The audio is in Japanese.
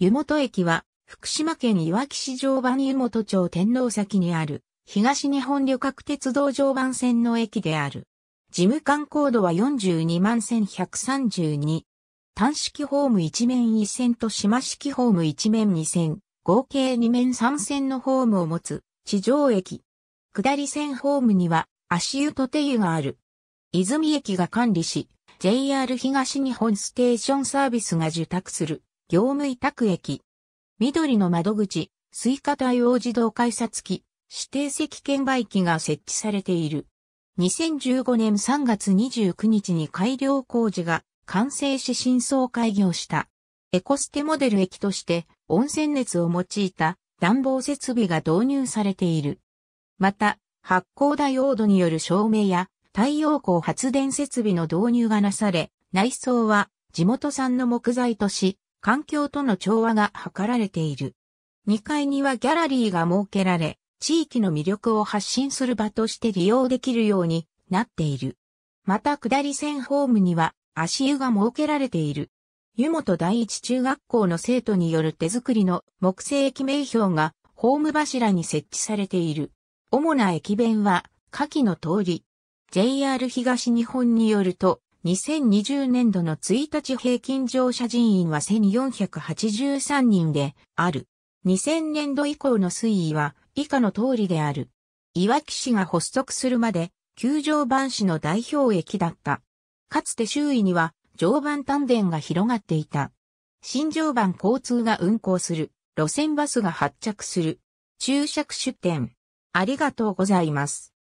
湯本駅は、福島県いわき市常磐湯本町天皇崎にある、東日本旅客鉄道常磐線の駅である。事務官コードは42万1132。単式ホーム1面1線と島式ホーム1面2線、合計2面3線のホームを持つ地上駅。下り線ホームには足湯と手湯がある。泉駅が管理し、JR 東日本ステーションサービスが受託する。業務委託駅。緑の窓口、スイカ対応自動改札機、指定席券売機が設置されている。2015年3月29日に改良工事が完成し新装開業した。エコステモデル駅として温泉熱を用いた暖房設備が導入されている。また、発光ダイオードによる照明や太陽光発電設備の導入がなされ、内装は地元産の木材とし、環境との調和が図られている。2階にはギャラリーが設けられ、地域の魅力を発信する場として利用できるようになっている。また下り線ホームには足湯が設けられている。湯本第一中学校の生徒による手作りの木製駅名標がホーム柱に設置されている。主な駅弁は下記の通り。JR 東日本によると、2020年度の1日平均乗車人員は1483人である。2000年度以降の推移は以下の通りである。いわき市が発足するまで、旧常番市の代表駅だった。かつて周囲には常磐丹田が広がっていた。新常磐交通が運行する。路線バスが発着する。注釈出店。ありがとうございます。